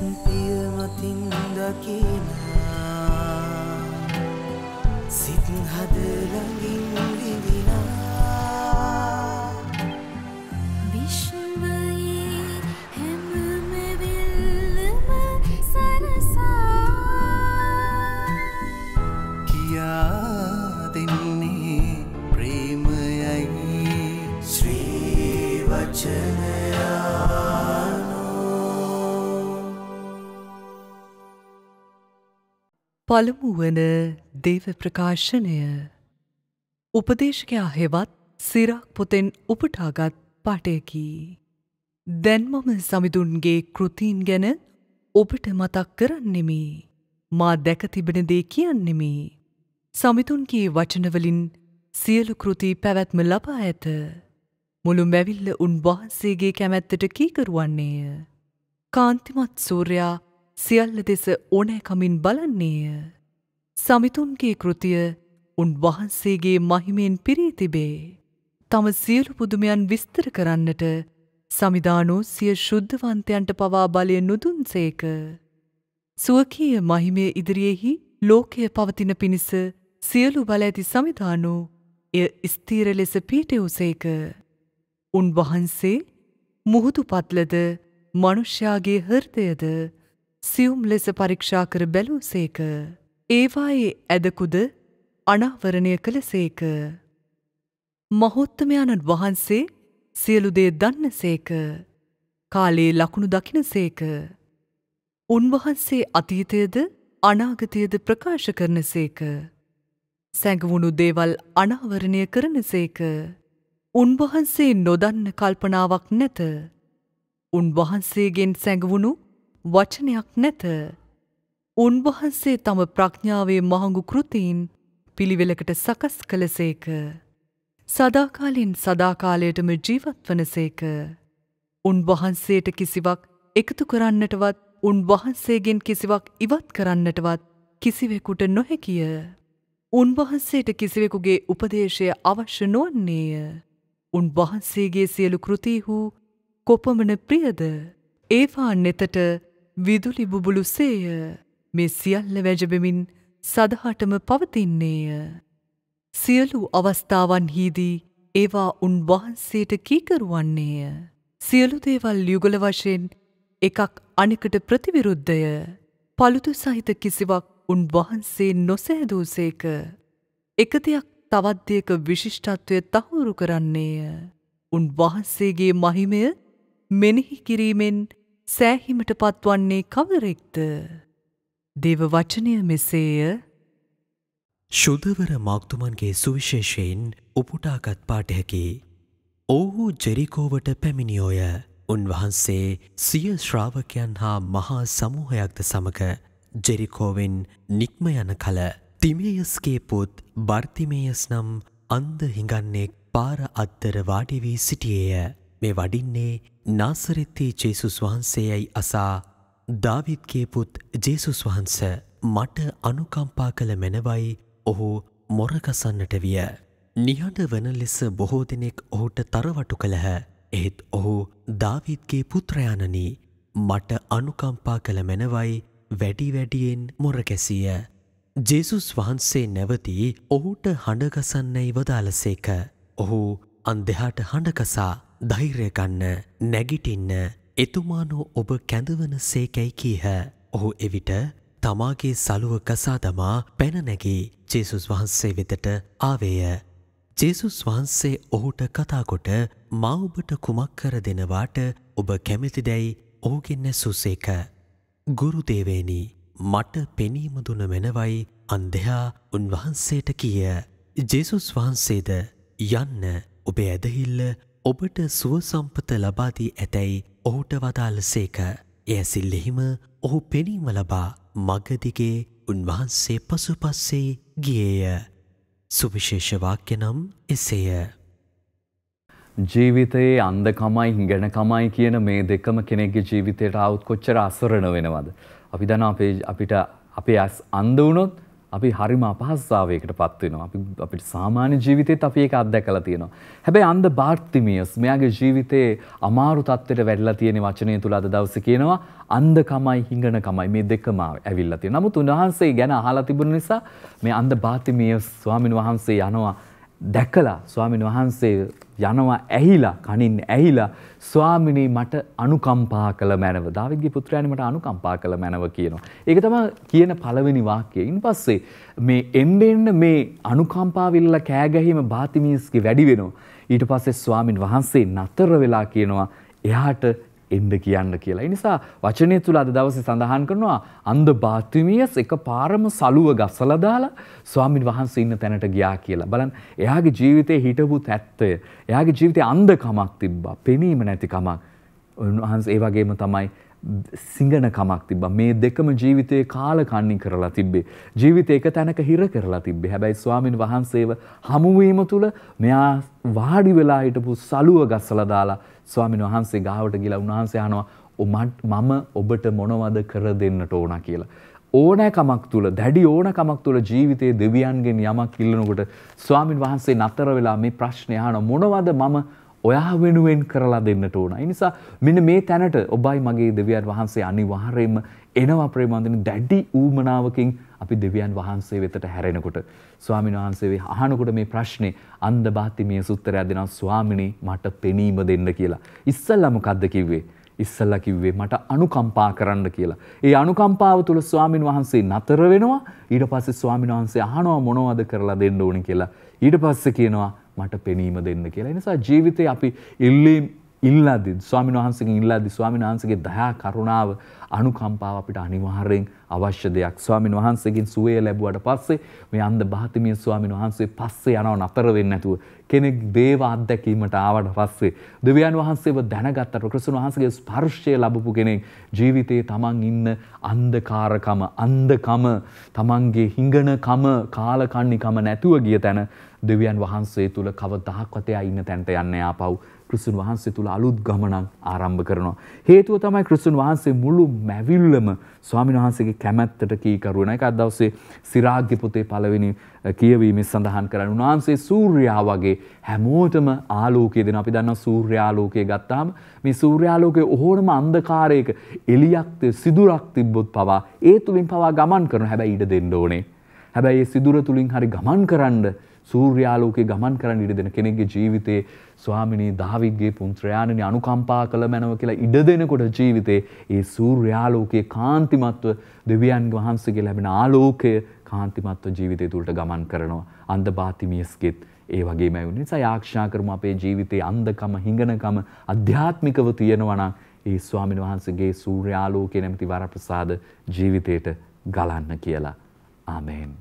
පිය මතින් දකින සිත් හදළඟින් විඳිනා පළමු වන දේව ප්‍රකාශනය උපදේශකයා හෙවත් සිරක් පොතෙන් උපටාගත් පටයකි. දැන්මම සමිඳුන්ගේ කෘතිීන් ගැන ඔබට මතක් කරන්නෙමි. මා දැක තිබෙන දේ කියන්නෙමි. සමිතුන්ගේ වචනවලින් සියලු කෘති පැවැත්ම ලබා ඇත. මුළු මැවිල්ල උන්වහන්සේගේ කැමැත්තට කීකරුවන්නේය. කාන්තිමත් සූරයා සියල්ල දෙස ඕනෑකමින් බලන්නේය. සමිතුන්ගේ කෘතිය උන් වහන්සේගේ මහිමයෙන් පිරී තිබේ. තම සියලු පුදුමයන් විස්තර කරන්නට සමිධානෝ සිය ශුද්ධවන්තයන්ට පවා බලය නුදුන්සේක. සුවකීය මහිමය ඉදිරියෙහි ලෝකය පවතින පිණිස සියලු බල ඇති සමිධානෝ එය ස්තීර ලෙස පීටවසේක. උන්වහන්සේ මුහුදු පත්ලද මනුෂ්‍යයාගේ හර්දයද සියුම් ලෙස පරීක්ෂා කර බැලූ සේක. ඒවායේ ඇදකුද අනාවරණය කළ සේක. මහොත්තමයාණන් වහන්සේ සියලුදේ දන්න සේක. කාලයේ ලකුණු දකින සේක. උන්වහන්සේ අතීතයද අනාගතයද ප්‍රකාශ කරන සේක. සැඟවුණු දේවල් අනාවරණය කරන සේක. උන්වහන්සේ නොදන්න කල්පනාවක් නැත. උන්වහන්සේගෙන් සැඟවුණු වචනයක් නැත. උන්වහන්සේ තම ප්‍රඥාවේ මහඟු කෘතීන් පිළිවෙලකට සකස් කළසේක. සදාකාලින් සදාකාලයටම ජීවත් වනසේක. උන්වහන්සේට කිසිවක් එකතු කරන්නටවත් උන්වහන්සේගෙන් කිසිවක් ඉවත් කරන්නටවත් කිසිවෙකුට නොහැකිය. උන්වහන්සේට කිසිවෙකුගේ උපදේශය අවශ්‍ය නොවන්නේය. උන්වහන්සේගේ සියලු කෘතිහු කොපමන ප්‍රියද ඒවා නෙතට විදුලි බුබුලුසේය මේ සියල්ල වැජබෙමින් සදහටම පවතින්නේය. සියලු අවස්ථාවන්හිදී ඒවා උන්වහන්සේට කීකරුවන්නේය. සියලු දේවල් යුගල වශයෙන් එකක් අනෙකට ප්‍රතිවිරුද්ධය. පළුතු සහිත කිසිවක් උන්වහන්සේ නොසෑදූසේක. එක දෙයක් තවත්දයක විශිෂ්ටත්වය තහවුරු කරන්නේය. උන්වහන්සේගේ මහිමය මෙනෙහි කිරීමෙන් සෑහිමට පත්වන්නේ කවරෙක්ද? දේව වචනය මෙසේය. ශුදවර මාක්තුමන්ගේ සුවිශේෂයෙන් උපුටාගත් පාඨයකි. ඔවුහු ජෙරිකෝවට පැමිණියෝය. උන්වහන්සේ සිය ශ්‍රාවකයන් හා මහා සමූහයක්ද සමග ජෙරිකෝවෙන් නික්ම යන කල තිමේයස්ගේ පුත් බර්තිමේයස් නම් අන්ද හිඟන්නේ පාර අත්තර වාඩි වී සිටියේය. මේ වඩින්නේ නාසරෙත්ති ජේසුස් වහන්සේයයි අසා දාවිත්ගේ පුත් ජේසුස් වහන්ස මට අනුකම්පා කළ මැනවයි ඔහු මොරකසන්නට විය. නිහඬ වන ලෙස බොහෝ දෙනෙක් ඔහුට තරවටු කළහ. එහෙත් ඔහු දාවිත්ගේ පුත්‍රයාණනි මට අනුකම්පා කළ මැනවයි වැඩි වැඩියෙන් මොරකැසිය. ජෙසුස් වහන්සේ නැවතී ඔහුට හඬගසන්නයි වදාලසේක. ඔහු අන්දෙහාට හඬකසා ධෛර්යගන්න නැගිටින්න එතුමානෝ ඔබ කැඳවන සේකැයි කීහ. ඔහු එවිට තමාගේ සලුව ගසා දමා පැනනැගී ජේසුස් වහන්සේ වෙතට ආවේය. ජේසුස් වහන්සේ ඔහුට කතාකොට මවබට කුමක් කර දෙනවාට ඔබ කැමිතිදැයි ඕගෙන්න සුසේක. ගුරුදේවේනී මට පෙනීම දුන වෙනවයි අන්දෙහා උන්වහන්සේට කියය. ජේසුස් වහන්සේද යන්න ඔබේ ඇදහිල්ල ඔබට සුව සම්පත ලබාදී ඇතැයි ඔහුට වදාළ සේක. එය සිල්ලෙහිම ඔහු පෙනීම ලබා මගදිගේ උන්වහන්සේ පසුපස්සේ ගියේය. සුවිශේෂවාක්‍ය නම් එසේය. ජීවිතයේ අන්දකමයි හිඟනකමයි කියන මේ දෙකම කෙනෙක්ගේ ජීවිතයට අවුත් කොච්චර අසරණ වෙනවද. අපි දන අපේ අපිට අපේ ඇස් අන්ද වුණොත් අපි හරිම අපහස්සාාවයකට පත්වෙනවා අපි අපිට සාමාන්‍ය ජීවිතයත් අපි ඒක අත්දැකලා තියෙනවා. හැබැයි අන්ද බාර්තිමියස් මෙයාගේ ජීවිතයේ අමාරු තත්ත්වයට වැඩලා තියෙන වචනය තුළ අද දවසේ කියනවා අන්දකමයි හිඟනකමයි මේ දෙකම ඇවිල්ලා තියෙනවා. නමුත් උන්වහන්සේ ගැන අහලා තිබුණ නිසා මේ අන්ද බාර්තිමියස් ස්වාමින් වහන්සේ යනවා දැකලා ස්වාමීන් වහන්සේ යනවා ඇහිලා කනින් ඇහිලා ස්වාමිනී මට අනුකම්පා කළ මැනව දාවිදගේ පුත්‍රයානි මට අනුකම්පා කළ මැනව කියනවා. ඒක තමයි කියන පළවෙනි වාක්‍යය. ඉන්පස්සේ මේ එන්න එන්න මේ අනුකම්පාවිල්ල කෑගැහිම බාතිමීස්ගේ වැඩි වෙනවා. ඊට පස්සේ ස්වාමින් වහන්සේ නතර වෙලා කියනවා එයාට එන්ඩ කියන්න කියලා. නිසා වචනය තුළ අද දවස සඳහන් කරනවා අන්ද භාත්තුමියස් එක පාරම සලුව ගස්සලදාලා ස්වාමින් වහන්ස ඉන්න තැනට ගියා කියලා. බලන් එයාගේ ජීවිතය හිටපු තැත්තය. එයාගේ ජීවිතය අන්දකමක් තිබ්බා පෙනීම නැතිකමක්. උන්වහන්ස ඒ වගේම තමයි සිංගනකමක් තිබ්බා. මේ දෙකම ජීවිතේ කාලකන්ණි කරලා තිබ්බේ. ජීවිතේ එක තැනක හිර කරලා තිබ්බේ. හැබැයි ස්වාමින් වහන්සේව හමුවීම තුළ මෙයා වාඩි වෙලා හිටපු සලුව ගස්සලා දාලා ස්වාමින් වහන්සේ ගාවට ගිහලා උන්වහන්සේ අහනවා මම ඔබට මොනවද කර දෙන්නට ඕන කියලා. ඕනෑකමක් තුළ දැඩි ඕනකමක් තුළ ජීවිතයේ දෙවියන්ගෙන් යමක් ඉල්ලනකොට ස්වාමින් වහන්සේ නතර වෙලා මේ ප්‍රශ්නය අහන මොනවද මම ඔයා වෙනුවෙන් කරලා දෙන්නට ඕන. ඒ නිසා මෙන්න මේ තැනට ඔබයි මගේ දෙවියන් වහන්සේ අනිවාර්යයෙන්ම එනවා ප්‍රේමවන්දින දැඩි ඌමනාවකින් අපි දෙවියන් වහන්සේ වෙතට හැරෙනකොට ස්වාමීන් වහන්සේ අහනකොට මේ ප්‍රශ්නේ අන්ධබාතිමිය සුත්තරය දෙනවා ස්වාමිනී මට පෙනීම දෙන්න කියලා. ඉස්සල්ලා මොකද්ද කිව්වේ? ඉස්සල්ලා කිව්වේ මට අනුකම්පා කරන්න කියලා. ඒ අනුකම්පාව තුළ ස්වාමින් වහන්සේ නතර වෙනවා. ඊට පස්සේ ස්වාමින් වහන්සේ අහනවා මොනවද කරලා දෙන්න ඕනි කියලා. ඊට පස්සේ කියනවා මට පෙනීම දෙන්න කියලා. එනිසා ජීවිතේ අපි ඉල්ලීම් ඉල්ලාදි ස්වාමීන් වහන්සේගෙන් ඉල්ලාදි ස්වාමීන් වහන්සේගේ දයා කරුණාව අනුකම්පාව අපිට අනිවාර්යෙන් අවශ්‍ය දෙයක්. ස්වාමීන් වහන්සේගෙන් සුවය ලැබුවට පස්සේ මේ අන්ධ බාතිමිය ස්වාමීන් වහන්සේ පස්සේ යනව නතර වෙන්නේ නැතුව කෙනෙක් දේව අත්දැකීමට ආවට පස්සේ දෙවියන් වහන්සේව දැනගත්තට ක්‍රිස්තුන් වහන්සේගේ ස්පර්ශය ලැබපු කෙනෙක් ජීවිතේ තමන් ඉන්න අන්ධකාරකම අන්ධකම තමන්ගේ හිඟනකම කාලකන්නිකම නැතුව ගිය තැන දෙවියන් වහන්සේ තුල කවදාහක්වත් එයා ඉන්න තැනට යන්නේ ආපහු ක්‍රිස්තුන් වහන්සේ තුළ අලුත් ගමනක් ආරම්භ කරනවා. හේතුව තමයි ක්‍රිස්තුන් වහන්සේ මුළු මැවිල්ලම ස්වාමීන් වහන්සේගේ කැමැත්තට කීකරුවන එක අද දවසේ සිරාග්‍ය පොතේ පළවෙනි කියවීමේ සඳහන් කරන්නේ උන්වහන්සේ සූර්යයා වගේ හැමෝටම ආලෝකය දෙන අපි දන්නවා සූර්යාලෝකය ගත්තාම මේ සූර්යාලෝකයේ ඕනම අන්ධකාරයක එළියක් සිදුරක් තිබ්බොත් පවා ඒ තුලින් පවා ගමන් කරන හැබැයි ඉඩ දෙන්න ඕනේ. හැබැයි ඒ සිදුර තුලින් හරි ගමන් කරන්න සූර්යාලෝකේ ගමන් කරන්න ඉඩ දෙන කෙනෙක්ගේ ජීවිතේ ස්වාමිනී දාවිද්ගේ පුන්ත්‍රයාණනි අනුකම්පා කළ මැනව කියලා ඉඩ දෙනකොට ජීවිතේ ඒ සූර්යාලෝකයේ කාන්තිමත්ව දෙවියන් වහන්සේගේ ලැබෙන ආලෝකය කාන්තිමත්ව ජීවිතය තුළට ගමන් කරනවා. අන්ද බාතිමියස්ගෙත් ඒ වගේ මැවුණ නිසා ආක්ෂා කරමු අපේ ජීවිතයේ අන්ධකම හිඟනකම අධ්‍යාත්මිකව තියෙනවා නම් ඒ ස්වාමීන් වහන්සේගේ සූර්යාලෝකයේ නැමැති වරප්‍රසාද ජීවිතයට ගලන්න කියලා. ආමේන්.